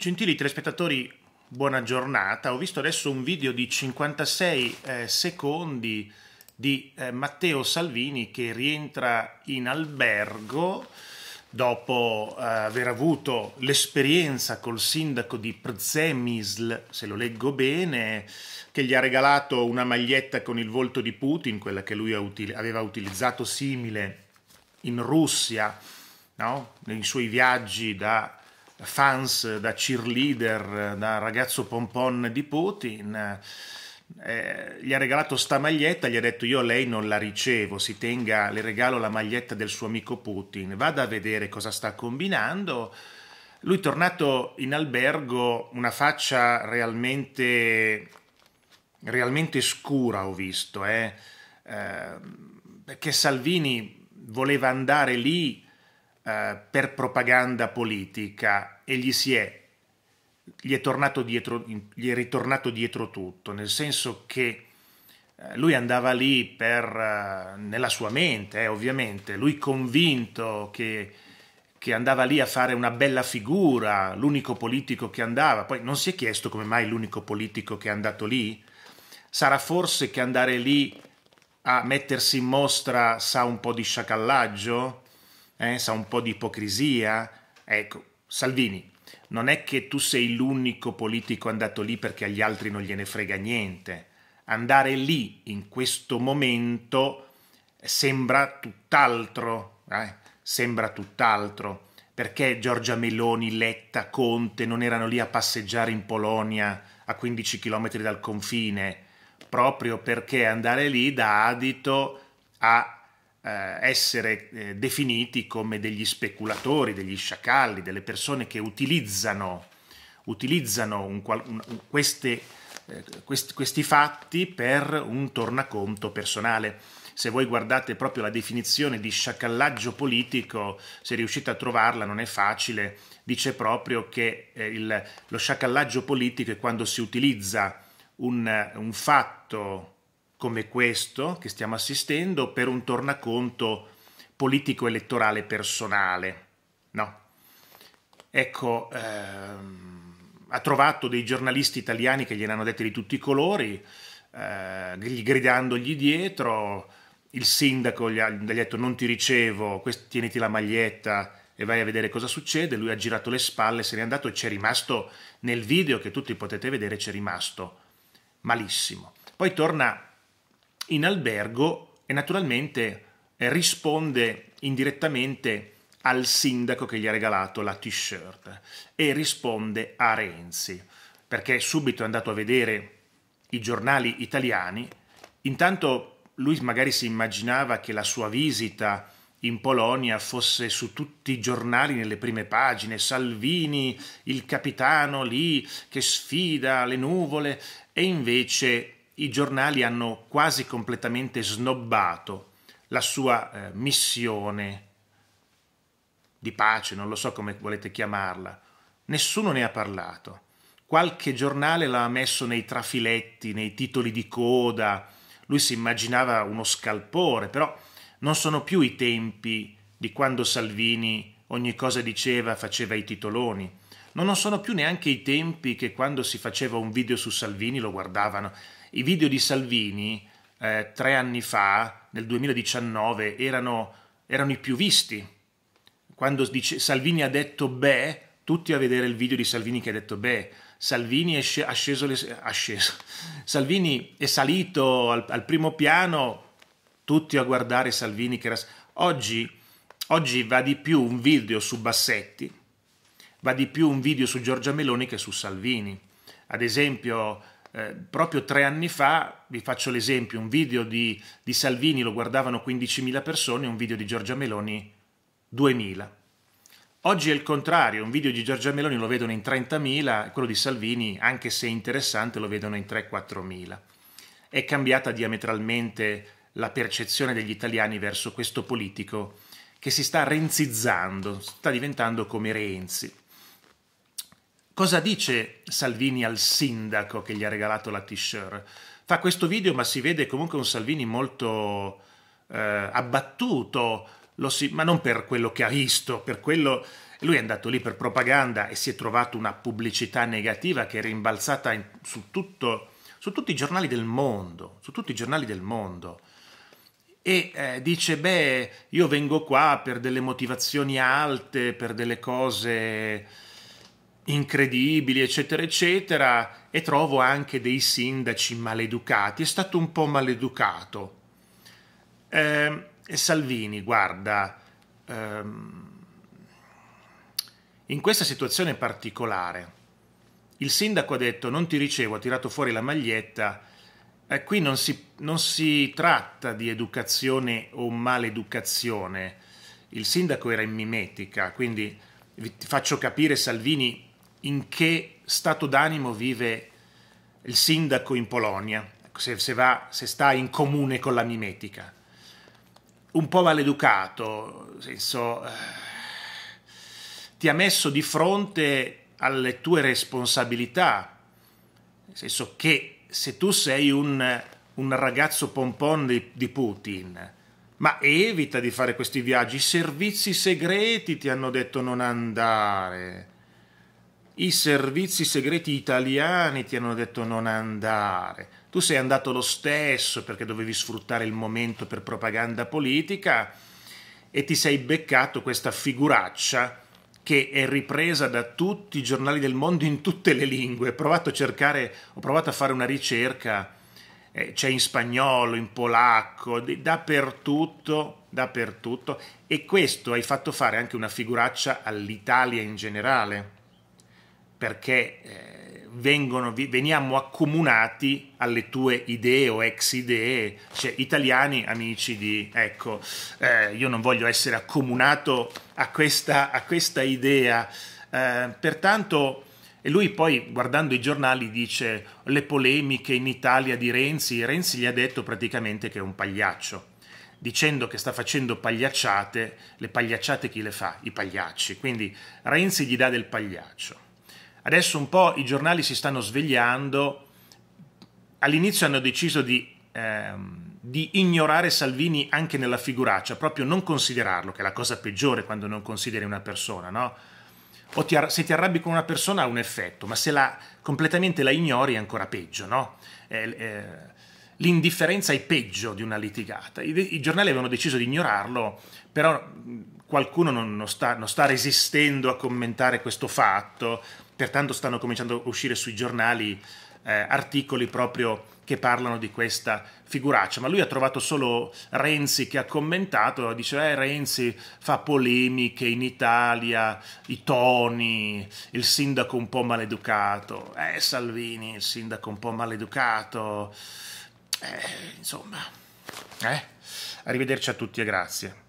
Gentili telespettatori, buona giornata. Ho visto adesso un video di 56 eh, secondi di eh, Matteo Salvini che rientra in albergo dopo eh, aver avuto l'esperienza col sindaco di Przemysl, se lo leggo bene, che gli ha regalato una maglietta con il volto di Putin, quella che lui aveva utilizzato simile in Russia, no? nei suoi viaggi da fans, da cheerleader, da ragazzo pompon di Putin. Eh, gli ha regalato sta maglietta, gli ha detto io lei non la ricevo, si tenga, le regalo la maglietta del suo amico Putin, vada a vedere cosa sta combinando. Lui è tornato in albergo, una faccia realmente, realmente scura ho visto, eh? Eh, perché Salvini voleva andare lì eh, per propaganda politica e gli, è, gli, è dietro, gli è ritornato dietro tutto, nel senso che eh, lui andava lì per, eh, nella sua mente, eh, ovviamente, lui convinto che, che, andava lì a fare una bella figura, l'unico politico che andava, poi non si è chiesto come mai l'unico politico che è andato lì, sarà forse che andare lì a mettersi in mostra sa un po' di sciacallaggio? eh, sa un po' di ipocrisia. Ecco, Salvini, non è che tu sei l'unico politico andato lì perché agli altri non gliene frega niente. Andare lì in questo momento sembra tutt'altro, eh? sembra tutt'altro. Perché Giorgia Meloni, Letta, Conte non erano lì a passeggiare in Polonia a 15 km dal confine? Proprio perché andare lì dà adito a eh, essere eh, definiti come degli speculatori, degli sciacalli, delle persone che utilizzano, utilizzano un, un, queste, eh, questi, questi fatti per un tornaconto personale se voi guardate proprio la definizione di sciacallaggio politico, se riuscite a trovarla non è facile, dice proprio che il, lo sciacallaggio politico è quando si utilizza un, un fatto come questo che stiamo assistendo per un tornaconto politico-elettorale personale. No. Ecco, ehm, ha trovato dei giornalisti italiani che gliel'hanno hanno di tutti i colori, eh, gridandogli dietro, il sindaco gli ha, gli ha detto non ti ricevo, quest- tieniti la maglietta e vai a vedere cosa succede, lui ha girato le spalle, se n'è andato e c'è rimasto nel video che tutti potete vedere, c'è rimasto malissimo. Poi torna in albergo e naturalmente eh, risponde indirettamente al sindaco che gli ha regalato la t-shirt e risponde a Renzi, perché subito è andato a vedere i giornali italiani, intanto lui magari si immaginava che la sua visita in Polonia fosse su tutti i giornali nelle prime pagine, Salvini, il capitano lì che sfida le nuvole, e invece i giornali hanno quasi completamente snobbato la sua eh, missione di pace, non lo so come volete chiamarla. Nessuno ne ha parlato. Qualche giornale l'ha messo nei trafiletti, nei titoli di coda. Lui si immaginava uno scalpore, però non sono più i tempi di quando Salvini ogni cosa diceva, faceva i titoloni ma non sono più neanche i tempi che quando si faceva un video su Salvini lo guardavano. I video di Salvini eh, tre anni fa, nel 2019, erano, erano i più visti. Quando dice, Salvini ha detto beh, tutti a vedere il video di Salvini che ha detto beh, Salvini è, sceso, le- sceso, Salvini è salito al, al, primo piano, tutti a guardare Salvini che era... Oggi, oggi va di più un video su Bassetti va di più un video su Giorgia Meloni che su Salvini. Ad esempio, eh, proprio tre anni fa, vi faccio l'esempio, un video di, di Salvini lo guardavano 15.000 persone, un video di Giorgia Meloni 2.000. Oggi è il contrario, un video di Giorgia Meloni lo vedono in 30.000, quello di Salvini, anche se interessante, lo vedono in 3-4.000. È cambiata diametralmente la percezione degli italiani verso questo politico che si sta renzizzando, sta diventando come Renzi. Cosa dice Salvini al sindaco che gli ha regalato la t-shirt? Fa questo video, ma si vede comunque un Salvini molto eh, abbattuto, si, ma non per quello che ha visto, per quello. Lui è andato lì per propaganda e si è trovato una pubblicità negativa che è rimbalzata in, su, tutto, su, tutti i giornali del mondo, su tutti i giornali del mondo. E eh, dice, beh, io vengo qua per delle motivazioni alte, per delle cose incredibili, eccetera, eccetera, e trovo anche dei sindaci maleducati. È stato un po' maleducato. Eh, e Salvini, guarda, ehm, in questa situazione particolare, il sindaco ha detto non ti ricevo, ha tirato fuori la maglietta, eh, qui non si, non si tratta di educazione o maleducazione, il sindaco era in mimetica, quindi vi faccio capire Salvini in che stato d'animo vive il sindaco in Polonia, ecco, se, se, va, se sta in comune con la mimetica. Un po' maleducato, senso, eh, ti ha messo di fronte alle tue responsabilità, nel senso che se tu sei un, un ragazzo pompon di, di Putin, ma evita di fare questi viaggi, i servizi segreti ti hanno detto non andare i servizi segreti italiani ti hanno detto non andare. Tu sei andato lo stesso perché dovevi sfruttare il momento per propaganda politica e ti sei beccato questa figuraccia che è ripresa da tutti i giornali del mondo in tutte le lingue. Ho provato a cercare, ho provato a fare una ricerca, eh, c'è in spagnolo, in polacco, dappertutto, dappertutto. E questo hai fatto fare anche una figuraccia all'Italia in generale perché eh, vengono, veniamo accomunati alle tue idee o ex idee, cioè italiani amici di, ecco, eh, io non voglio essere accomunato a questa, a questa idea, eh, pertanto, e lui poi guardando i giornali dice le polemiche in Italia di Renzi, Renzi gli ha detto praticamente che è un pagliaccio dicendo che sta facendo pagliacciate, le pagliacciate chi le fa? I pagliacci. Quindi Renzi gli dà del pagliaccio. Adesso un po' i giornali si stanno svegliando, all'inizio hanno deciso di, ehm, di, ignorare Salvini anche nella figuraccia, proprio non considerarlo, che è la cosa peggiore quando non consideri una persona, no? O ti se ti arrabbi con una persona ha un effetto, ma se la, completamente la ignori è ancora peggio, no? Eh, eh, l'indifferenza è peggio di una litigata. I, I giornali avevano deciso di ignorarlo, però qualcuno non, non, sta, non sta resistendo a commentare questo fatto, pertanto stanno cominciando a uscire sui giornali eh, articoli proprio che parlano di questa figuraccia, ma lui ha trovato solo Renzi che ha commentato, dice eh, Renzi fa polemiche in Italia, i toni, il sindaco un po' maleducato, eh Salvini, il sindaco un po' maleducato, eh, insomma, eh. arrivederci a tutti e grazie.